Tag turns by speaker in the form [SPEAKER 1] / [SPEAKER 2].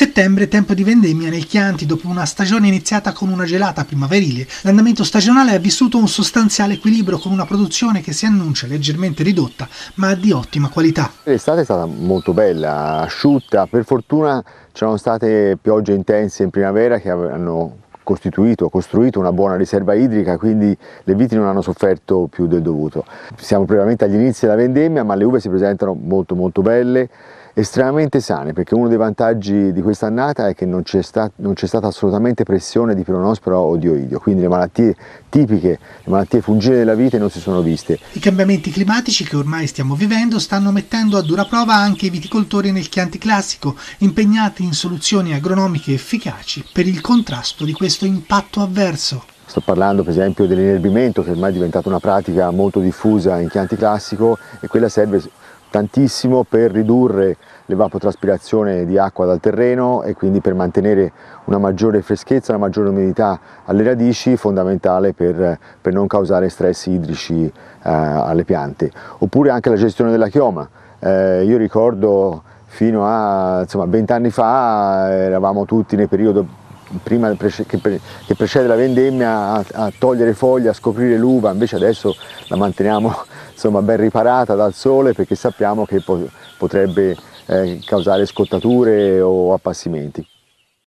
[SPEAKER 1] Settembre, tempo di vendemmia nel Chianti, dopo una stagione iniziata con una gelata primaverile, l'andamento stagionale ha vissuto un sostanziale equilibrio con una produzione che si annuncia leggermente ridotta, ma di ottima qualità.
[SPEAKER 2] L'estate è stata molto bella, asciutta, per fortuna c'erano state piogge intense in primavera che hanno costituito, costruito una buona riserva idrica, quindi le viti non hanno sofferto più del dovuto. Siamo probabilmente agli inizi della vendemmia, ma le uve si presentano molto molto belle, estremamente sane perché uno dei vantaggi di quest'annata è che non c'è, sta, stata assolutamente pressione di peronospora o di oidio, quindi le malattie tipiche, le malattie fungine della vite non si sono viste.
[SPEAKER 1] I cambiamenti climatici che ormai stiamo vivendo stanno mettendo a dura prova anche i viticoltori nel Chianti classico, impegnati in soluzioni agronomiche efficaci per il contrasto di questo impatto avverso.
[SPEAKER 2] Sto parlando per esempio dell'inerbimento che ormai è diventata una pratica molto diffusa in Chianti classico e quella serve tantissimo per ridurre l'evapotraspirazione di acqua dal terreno e quindi per mantenere una maggiore freschezza, una maggiore umidità alle radici, fondamentale per, per non causare stress idrici eh, alle piante. Oppure anche la gestione della chioma. Eh, io ricordo fino a 20 anni fa eh, eravamo tutti nel periodo prima che precede la vendemmia a, togliere foglie, a scoprire l'uva, invece adesso la manteniamo insomma, ben riparata dal sole perché sappiamo che potrebbe eh, causare scottature o appassimenti.